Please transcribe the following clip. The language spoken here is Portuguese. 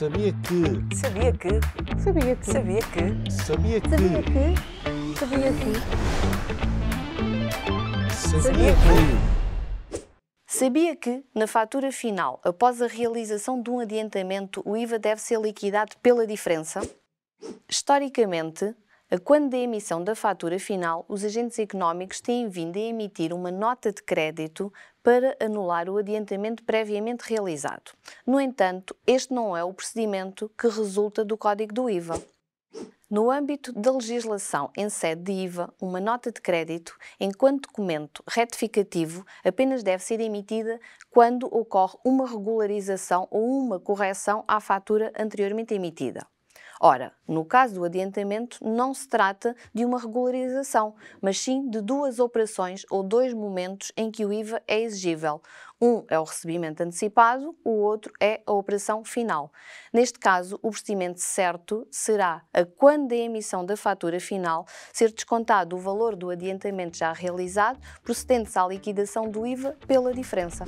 Sabia que. Sabia que. Sabia que. Sabia que. Sabia que. Sabia que. Sabia que. Sabia que. Sabia que, na fatura final, após a realização de um adiantamento, o IVA deve ser liquidado pela diferença? Historicamente, quando da emissão da fatura final, os agentes económicos têm vindo a emitir uma nota de crédito para anular o adiantamento previamente realizado. No entanto, este não é o procedimento que resulta do Código do IVA. No âmbito da legislação em sede de IVA, uma nota de crédito, enquanto documento retificativo, apenas deve ser emitida quando ocorre uma regularização ou uma correção à fatura anteriormente emitida. Ora, no caso do adiantamento, não se trata de uma regularização, mas sim de duas operações ou dois momentos em que o IVA é exigível. Um é o recebimento antecipado, o outro é a operação final. Neste caso, o procedimento certo será a quando da emissão da fatura final ser descontado o valor do adiantamento já realizado, procedente-se à liquidação do IVA pela diferença.